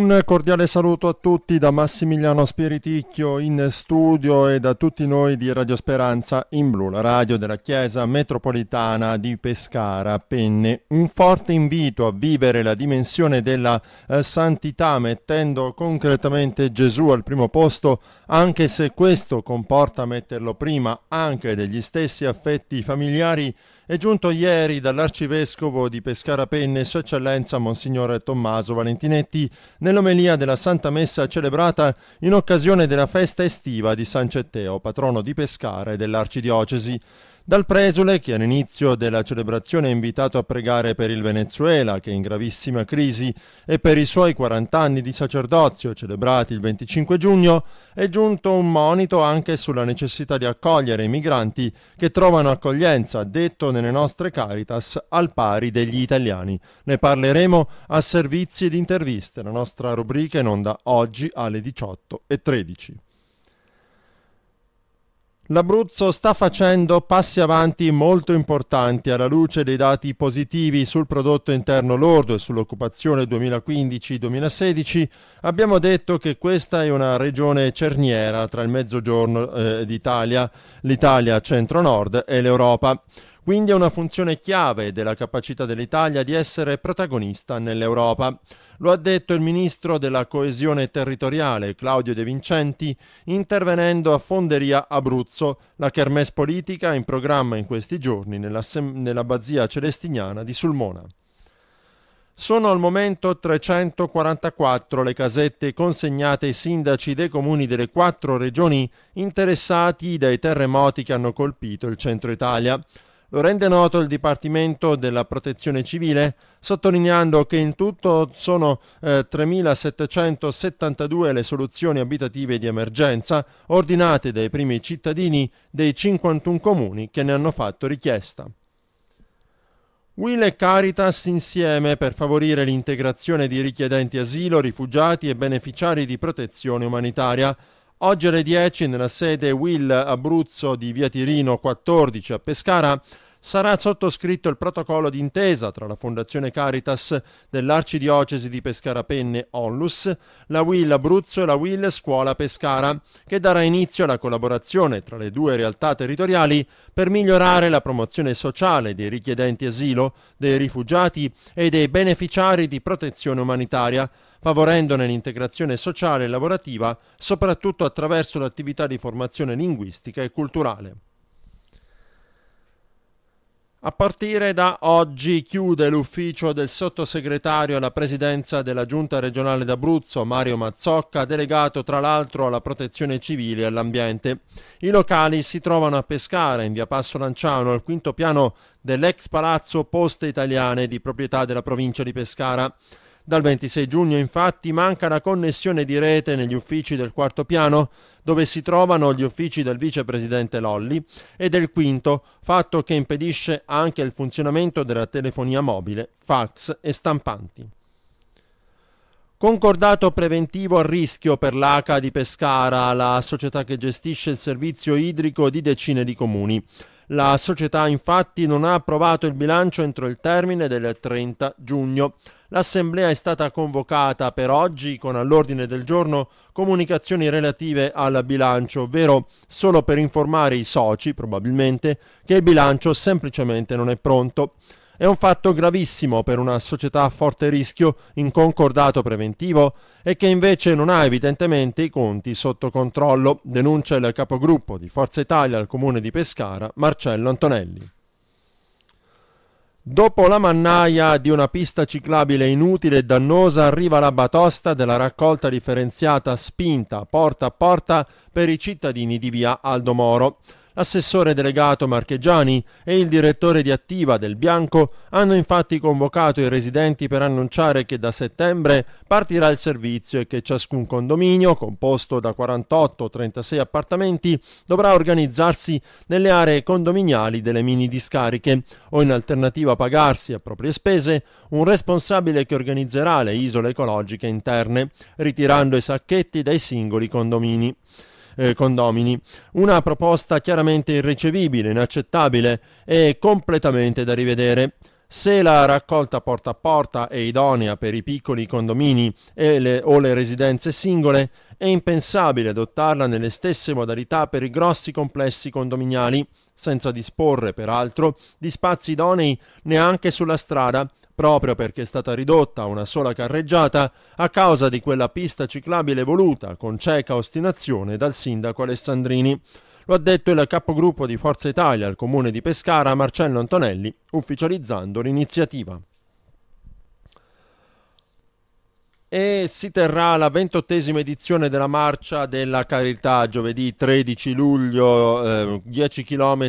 Un cordiale saluto a tutti da Massimiliano Spiriticchio in studio e da tutti noi di Radio Speranza in Blu, la radio della Chiesa Metropolitana di Pescara, Penne. Un forte invito a vivere la dimensione della eh, santità mettendo concretamente Gesù al primo posto, anche se questo comporta metterlo prima anche degli stessi affetti familiari è giunto ieri dall'arcivescovo di Pescara Penne, Sua Eccellenza Monsignore Tommaso Valentinetti, nel nell'omelia della Santa Messa celebrata in occasione della festa estiva di San Cetteo, patrono di Pescara e dell'Arcidiocesi. Dal presule, che all'inizio della celebrazione è invitato a pregare per il Venezuela, che è in gravissima crisi, e per i suoi 40 anni di sacerdozio, celebrati il 25 giugno, è giunto un monito anche sulla necessità di accogliere i migranti che trovano accoglienza, detto nelle nostre Caritas, al pari degli italiani. Ne parleremo a servizi ed interviste, la nostra rubrica in onda oggi alle 18.13. L'Abruzzo sta facendo passi avanti molto importanti alla luce dei dati positivi sul prodotto interno lordo e sull'occupazione 2015-2016. Abbiamo detto che questa è una regione cerniera tra il mezzogiorno eh, d'Italia, l'Italia centro-nord e l'Europa. Quindi è una funzione chiave della capacità dell'Italia di essere protagonista nell'Europa. Lo ha detto il ministro della coesione territoriale Claudio De Vincenti intervenendo a Fonderia Abruzzo, la kermesse politica in programma in questi giorni nell'abbazia celestiniana di Sulmona. Sono al momento 344 le casette consegnate ai sindaci dei comuni delle quattro regioni interessati dai terremoti che hanno colpito il centro Italia. Lo rende noto il Dipartimento della Protezione Civile, sottolineando che in tutto sono eh, 3.772 le soluzioni abitative di emergenza ordinate dai primi cittadini dei 51 comuni che ne hanno fatto richiesta. Will e Caritas insieme per favorire l'integrazione di richiedenti asilo, rifugiati e beneficiari di protezione umanitaria Oggi alle 10 nella sede Will Abruzzo di Via Tirino 14 a Pescara sarà sottoscritto il protocollo d'intesa tra la Fondazione Caritas dell'Arcidiocesi di Pescara Penne Onlus, la WIL Abruzzo e la WIL Scuola Pescara, che darà inizio alla collaborazione tra le due realtà territoriali per migliorare la promozione sociale dei richiedenti asilo, dei rifugiati e dei beneficiari di protezione umanitaria, favorendone l'integrazione sociale e lavorativa, soprattutto attraverso l'attività di formazione linguistica e culturale. A partire da oggi chiude l'ufficio del sottosegretario alla presidenza della Giunta regionale d'Abruzzo Mario Mazzocca, delegato tra l'altro alla protezione civile e all'ambiente. I locali si trovano a Pescara, in via Passo Lanciano, al quinto piano dell'ex palazzo Poste Italiane di proprietà della provincia di Pescara. Dal 26 giugno infatti manca la connessione di rete negli uffici del quarto piano, dove si trovano gli uffici del vicepresidente Lolli, e del quinto, fatto che impedisce anche il funzionamento della telefonia mobile, fax e stampanti. Concordato preventivo a rischio per l'ACA di Pescara, la società che gestisce il servizio idrico di decine di comuni. La società infatti non ha approvato il bilancio entro il termine del 30 giugno. L'assemblea è stata convocata per oggi con all'ordine del giorno comunicazioni relative al bilancio, ovvero solo per informare i soci, probabilmente, che il bilancio semplicemente non è pronto. È un fatto gravissimo per una società a forte rischio in concordato preventivo e che invece non ha evidentemente i conti sotto controllo, denuncia il capogruppo di Forza Italia al comune di Pescara, Marcello Antonelli. Dopo la mannaia di una pista ciclabile inutile e dannosa arriva la batosta della raccolta differenziata spinta porta a porta per i cittadini di via Aldomoro. Moro. Assessore delegato Marchegiani e il direttore di Attiva del Bianco hanno infatti convocato i residenti per annunciare che da settembre partirà il servizio e che ciascun condominio, composto da 48 36 appartamenti, dovrà organizzarsi nelle aree condominiali delle mini discariche o in alternativa pagarsi a proprie spese un responsabile che organizzerà le isole ecologiche interne, ritirando i sacchetti dai singoli condomini eh, condomini. Una proposta chiaramente irricevibile, inaccettabile e completamente da rivedere. Se la raccolta porta a porta è idonea per i piccoli condomini le, o le residenze singole, è impensabile adottarla nelle stesse modalità per i grossi complessi condominiali senza disporre peraltro di spazi idonei neanche sulla strada, proprio perché è stata ridotta a una sola carreggiata a causa di quella pista ciclabile voluta con cieca ostinazione dal sindaco Alessandrini. Lo ha detto il capogruppo di Forza Italia al comune di Pescara Marcello Antonelli, ufficializzando l'iniziativa. e si terrà la ventottesima edizione della Marcia della Carità giovedì 13 luglio, eh, 10 km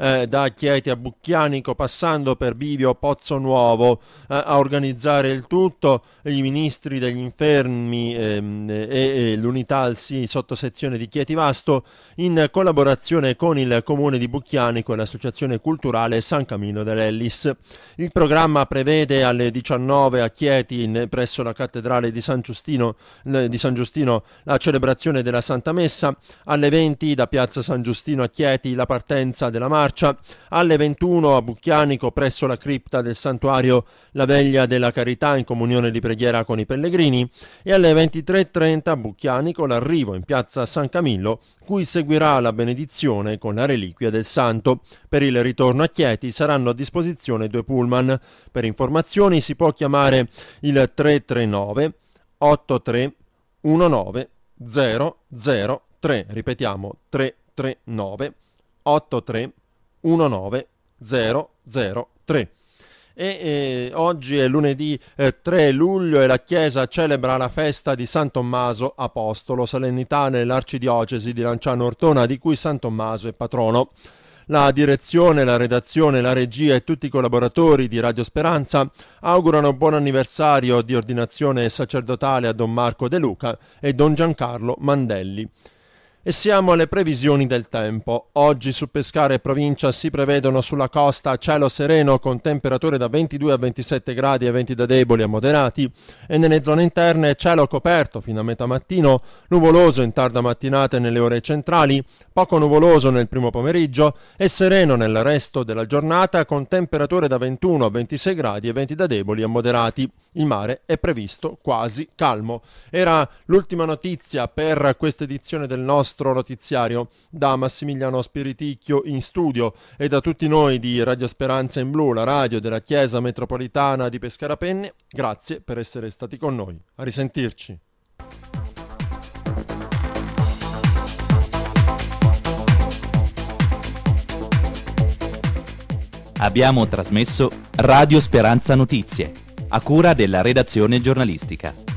eh, da Chieti a Bucchianico passando per Bivio Pozzo Nuovo. Eh, a organizzare il tutto i ministri degli infermi ehm, e, e l'unità al SI sottosezione di Chieti Vasto in collaborazione con il comune di Bucchianico e l'associazione culturale San Camino dell'Ellis. Il programma prevede alle 19 a Chieti in, presso la cattedrale cattedrale di San, Giustino, di San Giustino la celebrazione della Santa Messa, alle 20 da Piazza San Giustino a Chieti la partenza della marcia, alle 21 a Bucchianico presso la cripta del santuario la veglia della carità in comunione di preghiera con i pellegrini e alle 23.30 a Bucchianico l'arrivo in Piazza San Camillo cui seguirà la benedizione con la reliquia del santo. Per il ritorno a Chieti saranno a disposizione due pullman. Per informazioni si può chiamare il 339 8319 003. Ripetiamo 339 8319 003. E, eh, oggi è lunedì eh, 3 luglio e la Chiesa celebra la festa di San Tommaso Apostolo, solennità nell'arcidiocesi di Lanciano Ortona, di cui San Tommaso è patrono. La direzione, la redazione, la regia e tutti i collaboratori di Radio Speranza augurano buon anniversario di ordinazione sacerdotale a Don Marco De Luca e Don Giancarlo Mandelli. E siamo alle previsioni del tempo. Oggi su Pescare e provincia si prevedono sulla costa cielo sereno con temperature da 22 a 27 gradi e venti da deboli a moderati e nelle zone interne cielo coperto fino a metà mattino, nuvoloso in tarda mattinata e nelle ore centrali, poco nuvoloso nel primo pomeriggio e sereno nel resto della giornata con temperature da 21 a 26 gradi e venti da deboli a moderati. Il mare è previsto quasi calmo. Era l'ultima notizia per questa edizione del nostro nostro notiziario da Massimiliano Spiriticchio in studio e da tutti noi di Radio Speranza in Blu, la radio della Chiesa Metropolitana di Pescarapenne. Grazie per essere stati con noi. A risentirci. Abbiamo trasmesso Radio Speranza Notizie, a cura della redazione giornalistica.